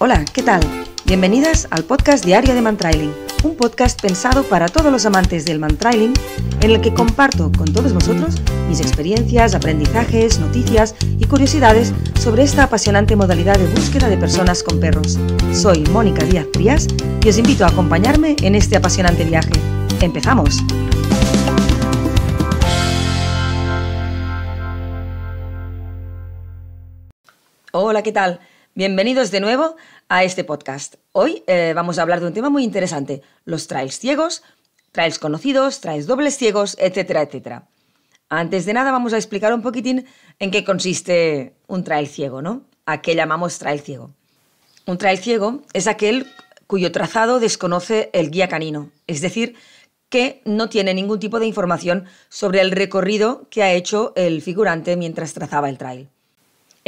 Hola, ¿qué tal? Bienvenidas al podcast diario de Mantrailing, un podcast pensado para todos los amantes del Mantrailing, en el que comparto con todos vosotros mis experiencias, aprendizajes, noticias y curiosidades sobre esta apasionante modalidad de búsqueda de personas con perros. Soy Mónica Díaz Prías y os invito a acompañarme en este apasionante viaje. ¡Empezamos! Hola, ¿qué tal? Bienvenidos de nuevo a este podcast. Hoy eh, vamos a hablar de un tema muy interesante, los trails ciegos, trails conocidos, trails dobles ciegos, etcétera, etcétera. Antes de nada vamos a explicar un poquitín en qué consiste un trail ciego, ¿no? A qué llamamos trail ciego. Un trail ciego es aquel cuyo trazado desconoce el guía canino, es decir, que no tiene ningún tipo de información sobre el recorrido que ha hecho el figurante mientras trazaba el trail.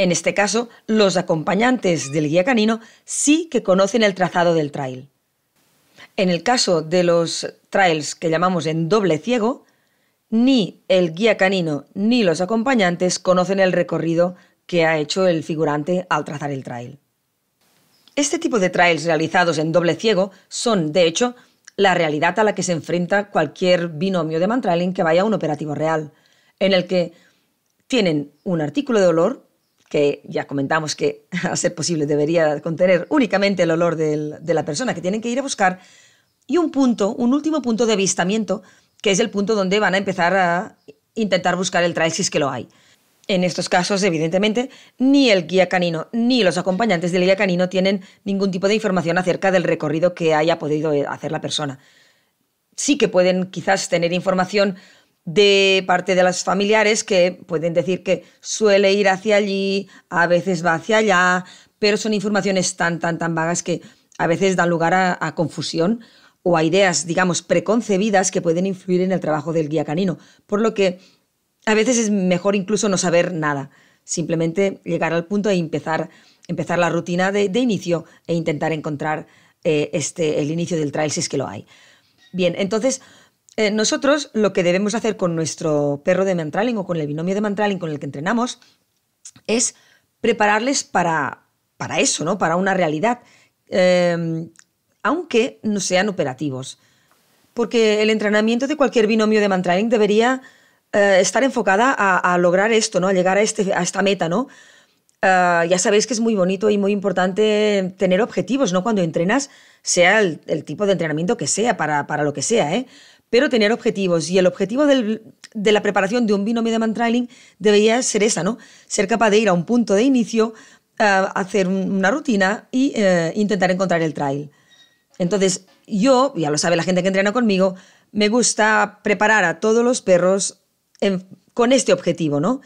En este caso, los acompañantes del guía canino sí que conocen el trazado del trail. En el caso de los trails que llamamos en doble ciego, ni el guía canino ni los acompañantes conocen el recorrido que ha hecho el figurante al trazar el trail. Este tipo de trails realizados en doble ciego son, de hecho, la realidad a la que se enfrenta cualquier binomio de mantrailing que vaya a un operativo real, en el que tienen un artículo de olor que ya comentamos que a ser posible debería contener únicamente el olor de la persona que tienen que ir a buscar, y un punto, un último punto de avistamiento, que es el punto donde van a empezar a intentar buscar el trail que lo hay. En estos casos, evidentemente, ni el guía canino ni los acompañantes del guía canino tienen ningún tipo de información acerca del recorrido que haya podido eh, hacer la persona. Sí que pueden quizás tener información de parte de las familiares que pueden decir que suele ir hacia allí, a veces va hacia allá, pero son informaciones tan, tan, tan vagas que a veces dan lugar a, confusión o a ideas, digamos, preconcebidas que pueden influir en el trabajo del guía canino, por lo que a veces es mejor incluso no saber nada, simplemente llegar al punto de empezar, empezar la rutina de, inicio e intentar encontrar eh, este, el inicio del trail si es que lo hay. Bien, entonces eh, nosotros lo que debemos hacer con nuestro perro de mantraling o con el binomio de mantraling con el que entrenamos es prepararles para, eso, para una realidad, em, aunque no sean operativos. Porque el entrenamiento de cualquier binomio de mantraling debería eh, estar enfocada a, lograr esto, a llegar a, este, esta meta. ¿no? Eh, ya sabéis que es muy bonito y muy importante tener objetivos, ¿no? Cuando entrenas, sea el, tipo de entrenamiento que sea, para, para lo que sea, ¿eh? pero tener objetivos. Y el objetivo de la preparación de un vino Medeman Trailing debería ser esa, ¿no? Ser capaz de ir a un punto de inicio, eh, hacer una rutina e intentar encontrar el trail. Entonces, yo, ya lo sabe la gente que entrena conmigo, me gusta preparar a todos los perros con este objetivo, ¿no?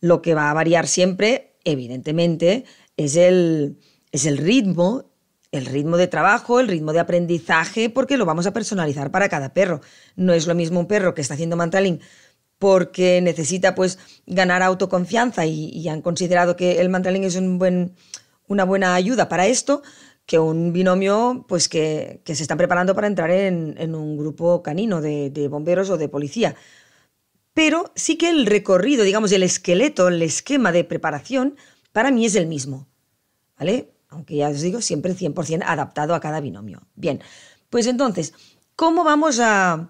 Lo que va a variar siempre, evidentemente, es el, es el ritmo el ritmo de trabajo, el ritmo de aprendizaje, porque lo vamos a personalizar para cada perro. No es lo mismo un perro que está haciendo mantraling porque necesita pues ganar autoconfianza y, han considerado que el mantalín es un buen, una buena ayuda para esto que un binomio pues que, se está preparando para entrar en, un grupo canino de, de bomberos o de policía. Pero sí que el recorrido, digamos, el esqueleto, el esquema de preparación, para mí es el mismo. ¿Vale? aunque ya os digo, siempre 100% adaptado a cada binomio. Bien, pues entonces, ¿cómo vamos a,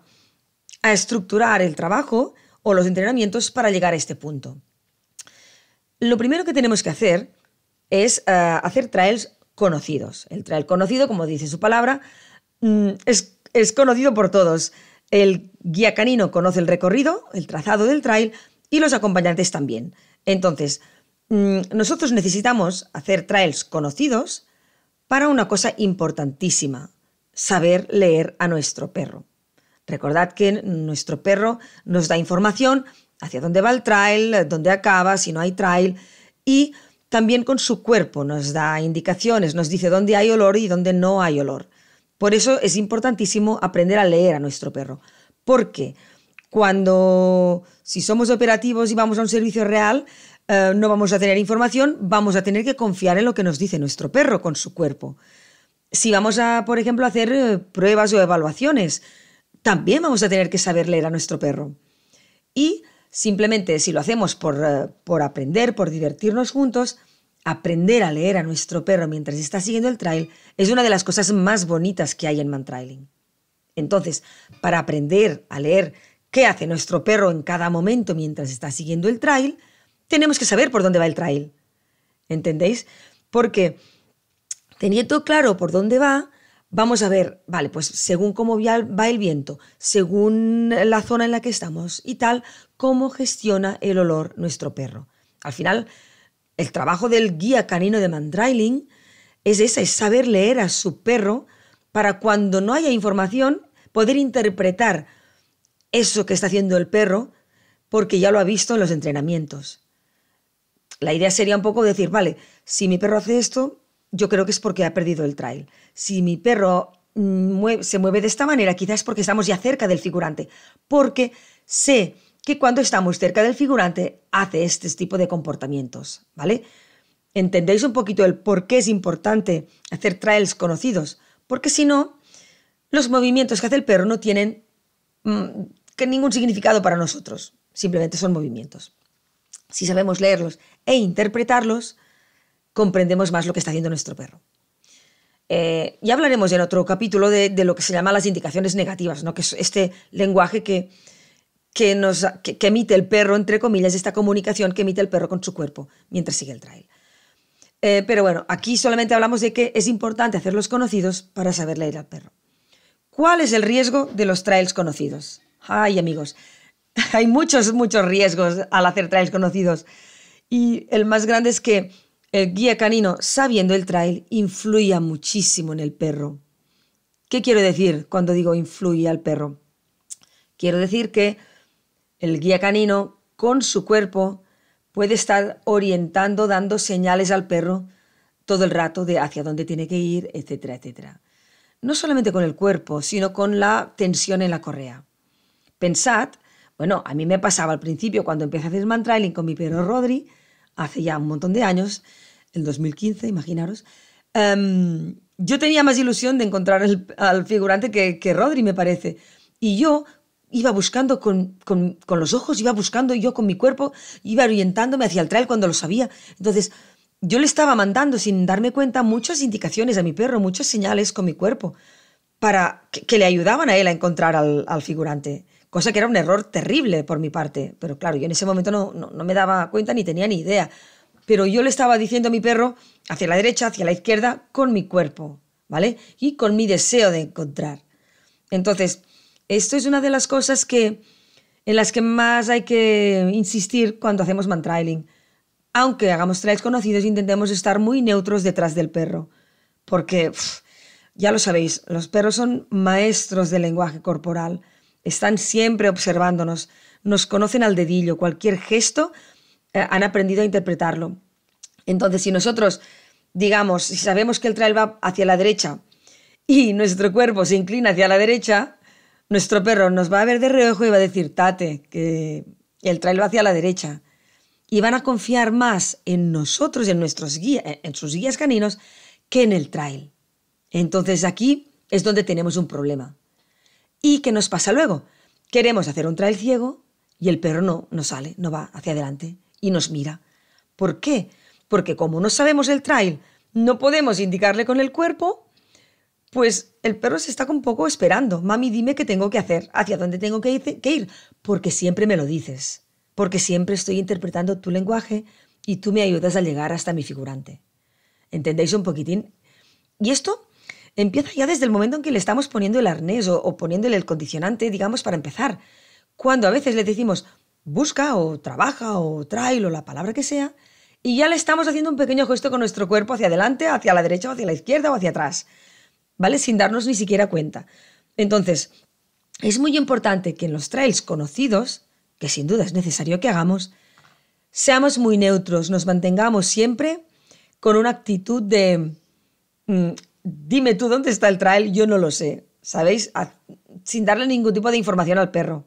estructurar el trabajo o los entrenamientos para llegar a este punto? Lo primero que tenemos que hacer es eh, hacer trails conocidos. El trail conocido, como dice su palabra, mm, es, es conocido por todos. El guía canino conoce el recorrido, el trazado del trail y los acompañantes también. Entonces, Mm, nosotros necesitamos hacer trails conocidos para una cosa importantísima, saber leer a nuestro perro. Recordad que nuestro perro nos da información hacia dónde va el trail, dónde acaba, si no hay trail, y también con su cuerpo nos da indicaciones, nos dice dónde hay olor y dónde no hay olor. Por eso es importantísimo aprender a leer a nuestro perro, porque cuando si somos operativos y vamos a un servicio real, eh, no vamos a tener información, vamos a tener que confiar en lo que nos dice nuestro perro con su cuerpo. Si vamos a, por ejemplo, hacer eh, pruebas o evaluaciones, también vamos a tener que saber leer a nuestro perro. Y simplemente si lo hacemos por, eh, por aprender, por divertirnos juntos, aprender a leer a nuestro perro mientras está siguiendo el trail es una de las cosas más bonitas que hay en mantrailing. Entonces, para aprender a leer qué hace nuestro perro en cada momento mientras está siguiendo el trail, tenemos que saber por dónde va el trail. ¿Entendéis? Porque teniendo claro por dónde va, vamos a ver, vale, pues según cómo va el viento, según la zona en la que estamos y tal, cómo gestiona el olor nuestro perro. Al final, el trabajo del guía canino de mandrailing es ese, es saber leer a su perro para cuando no haya información poder interpretar eso que está haciendo el perro porque ya lo ha visto en los entrenamientos. La idea sería un poco decir, vale, si mi perro hace esto, yo creo que es porque ha perdido el trail. Si mi perro mm, se mueve de esta manera, quizás es porque estamos ya cerca del figurante, porque sé que cuando estamos cerca del figurante hace este tipo de comportamientos, ¿vale? ¿Entendéis un poquito el por qué es importante hacer trails conocidos? Porque si no, los movimientos que hace el perro no tienen mm, ningún significado para nosotros, simplemente son movimientos si sabemos leerlos e interpretarlos, comprendemos más lo que está haciendo nuestro perro. Eh, ya hablaremos en otro capítulo de, lo que se llama las indicaciones negativas, que es este lenguaje que, que, emite el perro, entre comillas, esta comunicación que emite el perro con su cuerpo mientras sigue el trail. Eh, pero bueno, aquí solamente hablamos de que es importante hacerlos conocidos para saber leer al perro. ¿Cuál es el riesgo de los trails conocidos? Ay, amigos, hay muchos, muchos riesgos al hacer trails conocidos. Y el más grande es que el guía canino, sabiendo el trail, influía muchísimo en el perro. ¿Qué quiero decir cuando digo influye al perro? Quiero decir que el guía canino, con su cuerpo, puede estar orientando, dando señales al perro todo el rato de hacia dónde tiene que ir, etcétera, etcétera. No solamente con el cuerpo, sino con la tensión en la correa. Pensad bueno, a mí me pasaba al principio cuando empecé a hacer man trailing con mi perro Rodri, hace ya un montón de años, el 2015, imaginaros. Em, yo tenía más ilusión de encontrar al figurante que, que, Rodri, me parece. Y yo iba buscando con, con, con, los ojos, iba buscando yo con mi cuerpo, iba orientándome hacia el trail cuando lo sabía. Entonces, yo le estaba mandando, sin darme cuenta, muchas indicaciones a mi perro, muchas señales con mi cuerpo, para que, le ayudaban a él a encontrar al figurante cosa que era un error terrible por mi parte. Pero claro, yo en ese momento no, me daba cuenta ni tenía ni idea. Pero yo le estaba diciendo a mi perro hacia la derecha, hacia la izquierda, con mi cuerpo, ¿vale? Y con mi deseo de encontrar. Entonces, esto es una de las cosas que, en las que más hay que insistir cuando hacemos mantrailing. Aunque hagamos trails conocidos, intentemos estar muy neutros detrás del perro. Porque, ya lo sabéis, los perros son maestros del lenguaje corporal. Están siempre observándonos, nos conocen al dedillo, cualquier gesto eh, han aprendido a interpretarlo. Entonces, si nosotros, digamos, si sabemos que el trail va hacia la derecha y nuestro cuerpo se inclina hacia la derecha, nuestro perro nos va a ver de reojo y va a decir, tate, que el trail va hacia la derecha. Y van a confiar más en nosotros, en, nuestros en sus guías caninos, que en el trail. Entonces aquí es donde tenemos un problema. ¿Y qué nos pasa luego? Queremos hacer un trail ciego y el perro no, nos sale, no va hacia adelante y nos mira. ¿Por qué? Porque como no sabemos el trail, no podemos indicarle con el cuerpo, pues el perro se está un poco esperando. Mami, dime qué tengo que hacer, hacia dónde tengo que ir, porque siempre me lo dices, porque siempre estoy interpretando tu lenguaje y tú me ayudas a llegar hasta mi figurante. ¿Entendéis un poquitín? Y esto empieza ya desde el momento en que le estamos poniendo el arnés o, poniéndole el condicionante, digamos, para empezar. Cuando a veces le decimos busca o trabaja o trail o la palabra que sea, y ya le estamos haciendo un pequeño gesto con nuestro cuerpo hacia adelante, hacia la derecha o hacia la izquierda o hacia atrás, ¿vale? Sin darnos ni siquiera cuenta. Entonces, es muy importante que en los trails conocidos, que sin duda es necesario que hagamos, seamos muy neutros, nos mantengamos siempre con una actitud de mm, dime tú dónde está el trail, yo no lo sé, ¿sabéis? Ah, sin darle ningún tipo de información al perro.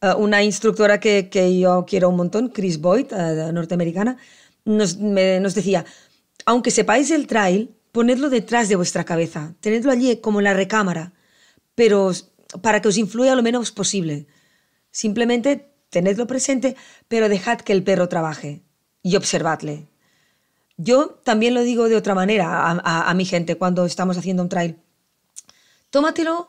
Eh, una instructora que, yo quiero un montón, Chris Boyd, eh, norteamericana, nos, decía, aunque sepáis el trail, ponedlo detrás de vuestra cabeza, tenedlo allí como en la recámara, pero para que os influya lo menos posible. Simplemente tenedlo presente, pero dejad que el perro trabaje y observadle. Yo también lo digo de otra manera a, mi gente cuando estamos haciendo un trail. Tómatelo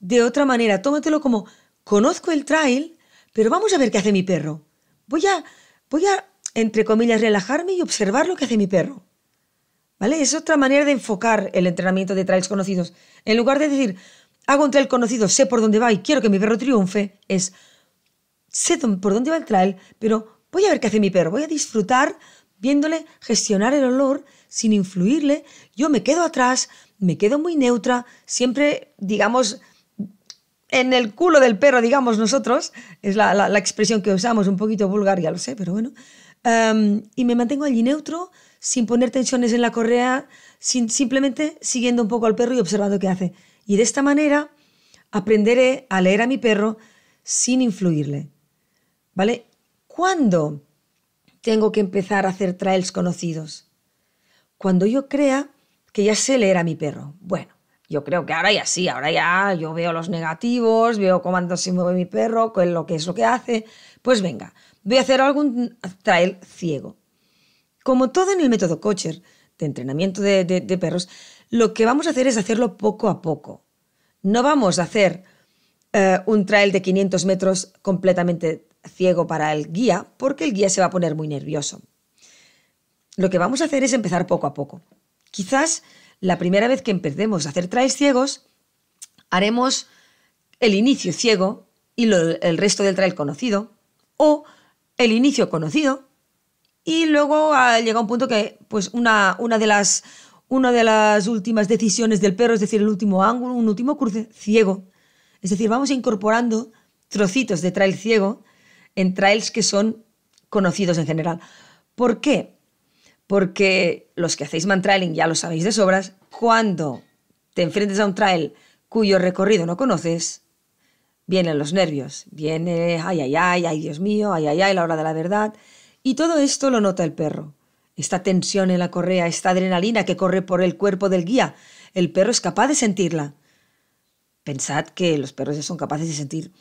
de otra manera, tómatelo como conozco el trail, pero vamos a ver qué hace mi perro. Voy a, voy a, entre comillas, relajarme y observar lo que hace mi perro. ¿Vale? Es otra manera de enfocar el entrenamiento de trails conocidos. En lugar de decir, hago un trail conocido, sé por dónde va y quiero que mi perro triunfe, es, sé por dónde va el trail, pero voy a ver qué hace mi perro, voy a disfrutar viéndole gestionar el olor sin influirle, yo me quedo atrás, me quedo muy neutra, siempre, digamos, en el culo del perro, digamos nosotros, es la, expresión que usamos, un poquito vulgar, ya lo sé, pero bueno, em, y me mantengo allí neutro, sin poner tensiones en la correa, simplemente siguiendo un poco al perro y observando qué hace. Y de esta manera aprenderé a leer a mi perro sin influirle. ¿Vale? ¿Cuándo? tengo que empezar a hacer trails conocidos. Cuando yo crea que ya sé leer a mi perro. Bueno, yo creo que ahora ya sí, ahora ya yo veo los negativos, veo cómo se mueve mi perro, con lo que es lo que hace. Pues venga, voy a hacer algún trail ciego. Como todo en el método coacher de entrenamiento de, perros, lo que vamos a hacer es hacerlo poco a poco. No vamos a hacer eh, un trail de 500 metros completamente ciego para el guía porque el guía se va a poner muy nervioso. Lo que vamos a hacer es empezar poco a poco. Quizás la primera vez que empecemos a hacer trails ciegos, haremos el inicio ciego y el resto del trail conocido, o el inicio conocido, y luego ah, llega un punto que pues una, de las, una de las últimas decisiones del perro, es decir, el último ángulo, un último cruce ciego. Es decir, vamos incorporando trocitos de trail ciego en trails que son conocidos en general. ¿Por qué? Porque los que hacéis man-trailing ya lo sabéis de sobras, cuando te enfrentes a un trail cuyo recorrido no conoces, vienen los nervios, viene, ay, ay, ay, ay, Dios mío, ay, ay, ay, la hora de la verdad. Y todo esto lo nota el perro. Esta tensión en la correa, esta adrenalina que corre por el cuerpo del guía, el perro es capaz de sentirla. Pensad que los perros son capaces de sentir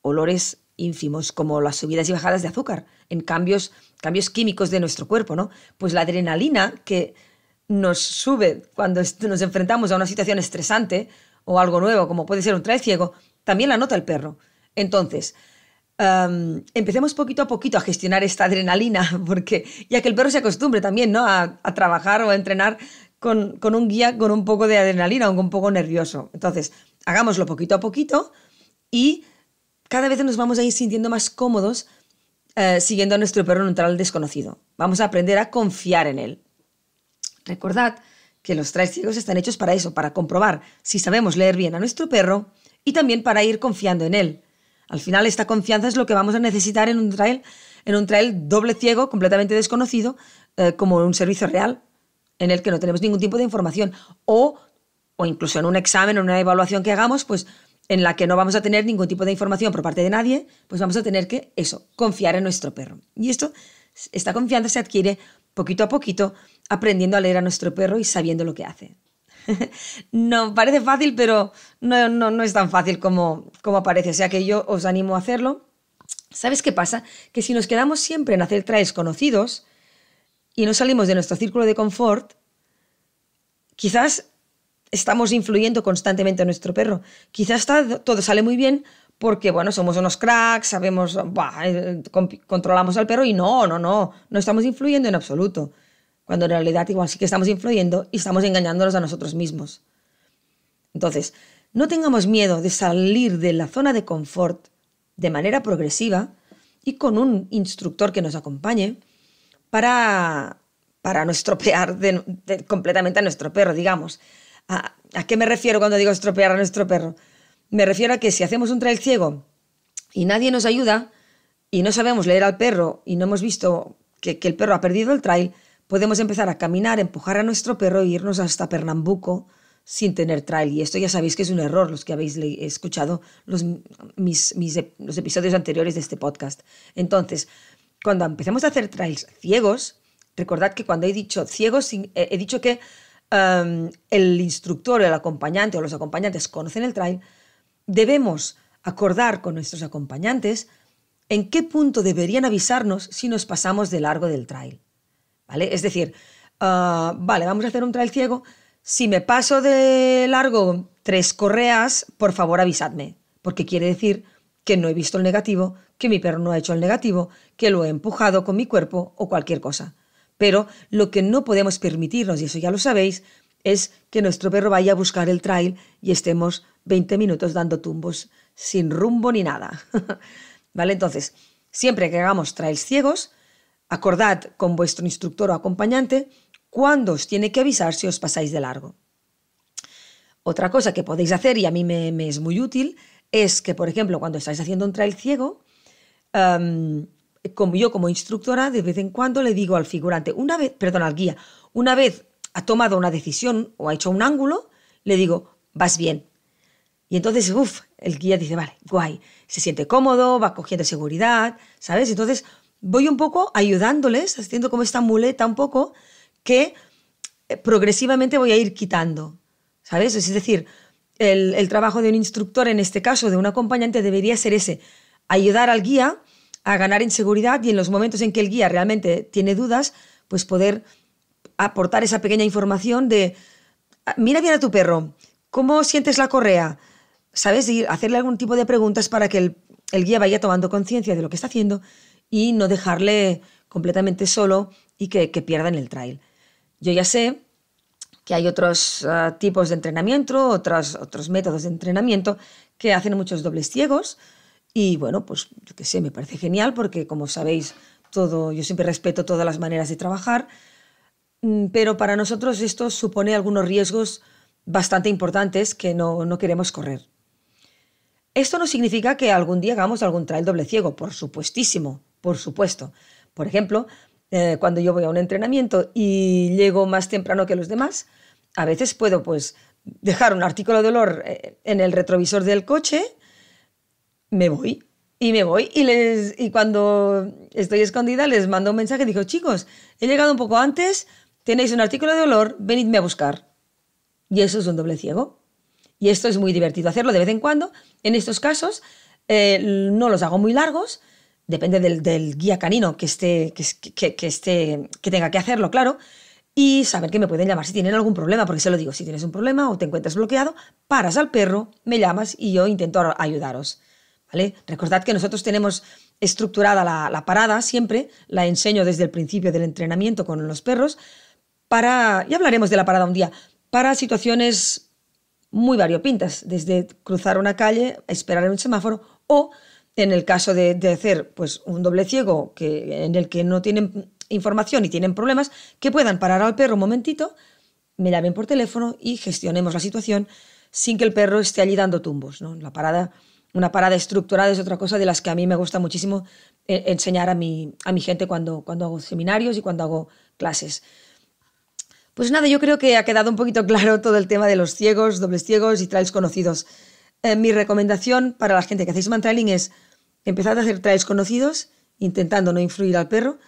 olores ínfimos, como las subidas y bajadas de azúcar, en cambios, cambios químicos de nuestro cuerpo, ¿no? Pues la adrenalina que nos sube cuando nos enfrentamos a una situación estresante o algo nuevo, como puede ser un traje ciego, también la nota el perro. Entonces, empecemos poquito a poquito a gestionar esta adrenalina, porque ya que el perro se acostumbre también ¿no? a, trabajar o a entrenar con, con, un guía con un poco de adrenalina o un poco nervioso. Entonces, hagámoslo poquito a poquito y cada vez nos vamos a ir sintiendo más cómodos eh, siguiendo a nuestro perro en un trail desconocido. Vamos a aprender a confiar en él. Recordad que los trails ciegos están hechos para eso, para comprobar si sabemos leer bien a nuestro perro y también para ir confiando en él. Al final esta confianza es lo que vamos a necesitar en un trail, en un trail doble ciego, completamente desconocido, eh, como un servicio real en el que no tenemos ningún tipo de información o, o incluso en un examen o una evaluación que hagamos, pues en la que no vamos a tener ningún tipo de información por parte de nadie, pues vamos a tener que, eso, confiar en nuestro perro. Y esto, esta confianza se adquiere poquito a poquito, aprendiendo a leer a nuestro perro y sabiendo lo que hace. no, parece fácil, pero no, no, no es tan fácil como, como parece. O sea que yo os animo a hacerlo. ¿Sabes qué pasa? Que si nos quedamos siempre en hacer traes conocidos y no salimos de nuestro círculo de confort, quizás estamos influyendo constantemente a nuestro perro. Quizás todo sale muy bien porque, bueno, somos unos cracks, sabemos, eh, controlamos al perro y no, no, no, no estamos influyendo en absoluto. Cuando en realidad igual sí que estamos influyendo y estamos engañándonos a nosotros mismos. Entonces, no tengamos miedo de salir de la zona de confort de manera progresiva y con un instructor que nos acompañe para, para no estropear completamente a nuestro perro, digamos. ¿A, qué me refiero cuando digo estropear a nuestro perro? Me refiero a que si hacemos un trail ciego y nadie nos ayuda y no sabemos leer al perro y no hemos visto que, el perro ha perdido el trail, podemos empezar a caminar, empujar a nuestro perro e irnos hasta Pernambuco sin tener trail. Y esto ya sabéis que es un error, los que habéis escuchado los, los episodios anteriores de este podcast. Entonces, cuando empecemos a hacer trails ciegos, recordad que cuando he dicho ciegos, he dicho que el instructor, el acompañante o los acompañantes conocen el trail, debemos acordar con nuestros acompañantes en qué punto deberían avisarnos si nos pasamos de largo del trail. ¿Vale? Es decir, ah, vale, vamos a hacer un trail ciego. Si me paso de largo tres correas, por favor avisadme, porque quiere decir que no he visto el negativo, que mi perro no ha hecho el negativo, que lo he empujado con mi cuerpo o cualquier cosa. Pero lo que no podemos permitirnos, y eso ya lo sabéis, es que nuestro perro vaya a buscar el trail y estemos 20 minutos dando tumbos sin rumbo ni nada. ¿Vale? Entonces, siempre que hagamos trails ciegos, acordad con vuestro instructor o acompañante cuándo os tiene que avisar si os pasáis de largo. Otra cosa que podéis hacer, y a mí me, es muy útil, es que, por ejemplo, cuando estáis haciendo un trail ciego, em, como yo como instructora, de vez en cuando le digo al figurante, una vez, perdón, al guía, una vez ha tomado una decisión o ha hecho un ángulo, le digo, vas bien. Y entonces, uff, el guía dice, vale, guay, se siente cómodo, va cogiendo seguridad, ¿sabes? Entonces voy un poco ayudándoles, haciendo como esta muleta un poco, que eh, progresivamente voy a ir quitando, ¿sabes? Es decir, el, el trabajo de un instructor, en este caso de un acompañante, debería ser ese, ayudar al guía a ganar en seguridad y en los momentos en que el guía realmente tiene dudas, pues poder aportar esa pequeña información de, ah, mira bien a tu perro, ¿cómo sientes la correa? ¿Sabes? hacerle algún tipo de preguntas para que el, guía vaya tomando conciencia de lo que está haciendo y no dejarle completamente solo y que, pierda en el trail. Yo ya sé que hay otros ah, tipos de entrenamiento, otros, otros métodos de entrenamiento que hacen muchos dobles ciegos, y bueno, pues yo qué sé, me parece genial porque como sabéis, todo, yo siempre respeto todas las maneras de trabajar, mm, pero para nosotros esto supone algunos riesgos bastante importantes que no, queremos correr. Esto no significa que algún día hagamos algún trail doble ciego, por supuestísimo, por supuesto. Por ejemplo, eh, cuando yo voy a un entrenamiento y llego más temprano que los demás, a veces puedo pues dejar un artículo de olor eh, en el retrovisor del coche me voy. Y me voy y les y cuando estoy escondida les mando un mensaje, digo, chicos, he llegado un poco antes, tenéis un artículo de olor, venidme a buscar. Y eso es un doble ciego. Y esto es muy divertido hacerlo de vez en cuando. En estos casos eh, no los hago muy largos, depende del, guía canino que, esté, que, que, esté, que tenga que hacerlo, claro. Y saber que me pueden llamar si tienen algún problema, porque se lo digo, si tienes un problema o te encuentras bloqueado, paras al perro, me llamas y yo intento ayudaros. Recordad que nosotros tenemos estructurada la, parada siempre, la enseño desde el principio del entrenamiento con los perros, para, ya hablaremos de la parada un día, para situaciones muy variopintas, desde cruzar una calle, esperar en un semáforo o en el caso de, de, hacer pues, un doble ciego que, en el que no tienen información y tienen problemas, que puedan parar al perro un momentito, me llamen por teléfono y gestionemos la situación sin que el perro esté allí dando tumbos. ¿no? La parada una parada estructurada es otra cosa de las que a mí me gusta muchísimo eh, enseñar a mi, a mi gente cuando, cuando hago seminarios y cuando hago clases. Pues nada, yo creo que ha quedado un poquito claro todo el tema de los ciegos, dobles ciegos y trails conocidos. Eh, mi recomendación para la gente que hacéis trailing es empezar a hacer trails conocidos, intentando no influir al perro.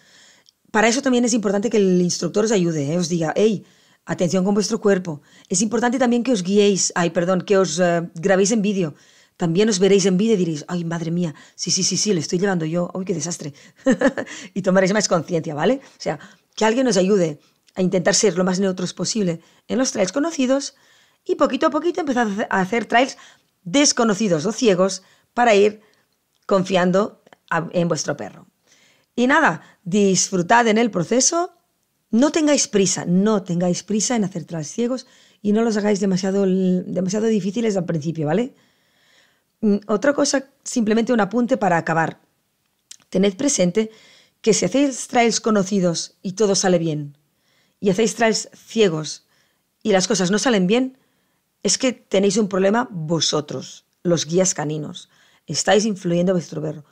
Para eso también es importante que el instructor os ayude, eh, os diga, hey, atención con vuestro cuerpo. Es importante también que os guiéis, ay, perdón, que os grabéis en vídeo también os veréis en vida y diréis, ay, madre mía, sí, sí, sí, sí, le estoy llevando yo, ay qué desastre. y tomaréis más conciencia, ¿vale? O sea, que alguien os ayude a intentar ser lo más neutros posible en los trails conocidos y poquito a poquito empezar a hacer trails desconocidos o ciegos para ir confiando en vuestro perro. Y nada, disfrutad en el proceso, no tengáis prisa, no tengáis prisa en hacer trails ciegos y no los hagáis demasiado, demasiado difíciles al principio, ¿vale? Mm, otra cosa, simplemente un apunte para acabar. Tened presente que si hacéis trails conocidos y todo sale bien, y hacéis trails ciegos y las cosas no salen bien, es que tenéis un problema vosotros, los guías caninos. Estáis influyendo a vuestro perro.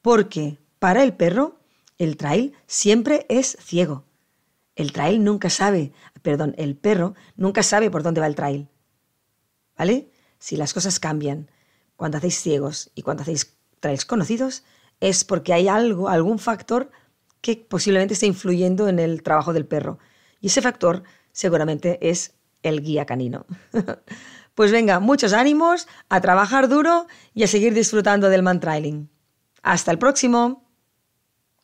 Porque para el perro, el trail siempre es ciego. El trail nunca sabe, perdón, el perro nunca sabe por dónde va el trail. ¿Vale? Si las cosas cambian, cuando hacéis ciegos y cuando hacéis trails conocidos, es porque hay algo, algún factor que posiblemente esté influyendo en el trabajo del perro. Y ese factor seguramente es el guía canino. pues venga, muchos ánimos, a trabajar duro y a seguir disfrutando del man trailing. Hasta el próximo.